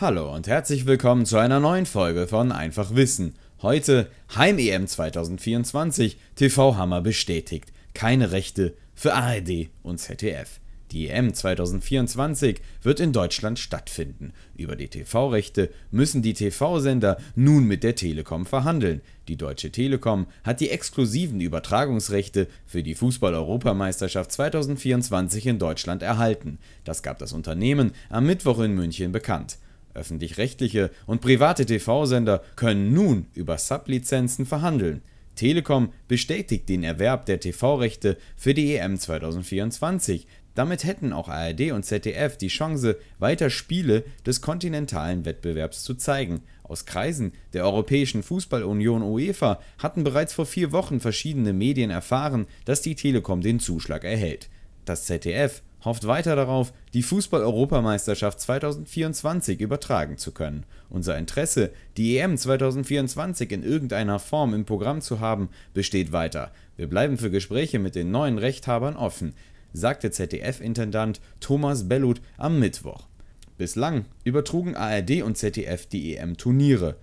Hallo und herzlich willkommen zu einer neuen Folge von Einfach Wissen. Heute Heim-EM 2024, TV Hammer bestätigt, keine Rechte für ARD und ZDF. Die EM 2024 wird in Deutschland stattfinden. Über die TV-Rechte müssen die TV-Sender nun mit der Telekom verhandeln. Die Deutsche Telekom hat die exklusiven Übertragungsrechte für die Fußball-Europameisterschaft 2024 in Deutschland erhalten. Das gab das Unternehmen am Mittwoch in München bekannt. Öffentlich-rechtliche und private TV-Sender können nun über Sublizenzen verhandeln. Telekom bestätigt den Erwerb der TV-Rechte für die EM 2024. Damit hätten auch ARD und ZDF die Chance, weiter Spiele des kontinentalen Wettbewerbs zu zeigen. Aus Kreisen der Europäischen Fußballunion UEFA hatten bereits vor vier Wochen verschiedene Medien erfahren, dass die Telekom den Zuschlag erhält. Das ZDF hofft weiter darauf, die Fußball-Europameisterschaft 2024 übertragen zu können. Unser Interesse, die EM 2024 in irgendeiner Form im Programm zu haben, besteht weiter. Wir bleiben für Gespräche mit den neuen Rechthabern offen, sagte ZDF-Intendant Thomas Bellut am Mittwoch. Bislang übertrugen ARD und ZDF die EM-Turniere.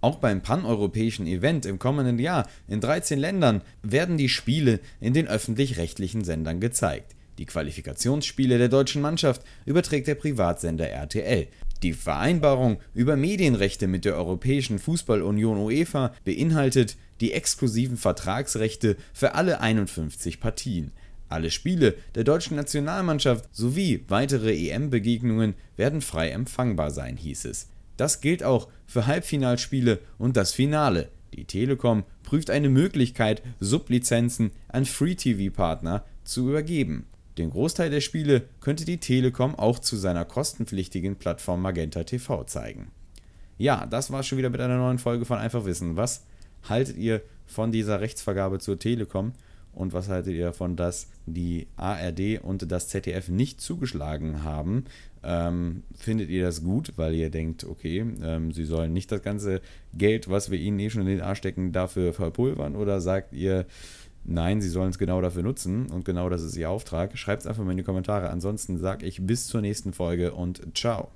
Auch beim paneuropäischen Event im kommenden Jahr in 13 Ländern werden die Spiele in den öffentlich-rechtlichen Sendern gezeigt. Die Qualifikationsspiele der deutschen Mannschaft überträgt der Privatsender RTL. Die Vereinbarung über Medienrechte mit der Europäischen Fußballunion UEFA beinhaltet die exklusiven Vertragsrechte für alle 51 Partien. Alle Spiele der deutschen Nationalmannschaft sowie weitere EM-Begegnungen werden frei empfangbar sein, hieß es. Das gilt auch für Halbfinalspiele und das Finale. Die Telekom prüft eine Möglichkeit, Sublizenzen an Free-TV-Partner zu übergeben. Den Großteil der Spiele könnte die Telekom auch zu seiner kostenpflichtigen Plattform Magenta TV zeigen. Ja, das war's schon wieder mit einer neuen Folge von Einfach Wissen. Was haltet ihr von dieser Rechtsvergabe zur Telekom und was haltet ihr davon, dass die ARD und das ZDF nicht zugeschlagen haben? Ähm, findet ihr das gut, weil ihr denkt, okay, ähm, sie sollen nicht das ganze Geld, was wir ihnen eh schon in den Arsch stecken, dafür verpulvern? Oder sagt ihr, Nein, sie sollen es genau dafür nutzen und genau das ist ihr Auftrag. Schreibt es einfach mal in die Kommentare. Ansonsten sage ich bis zur nächsten Folge und ciao.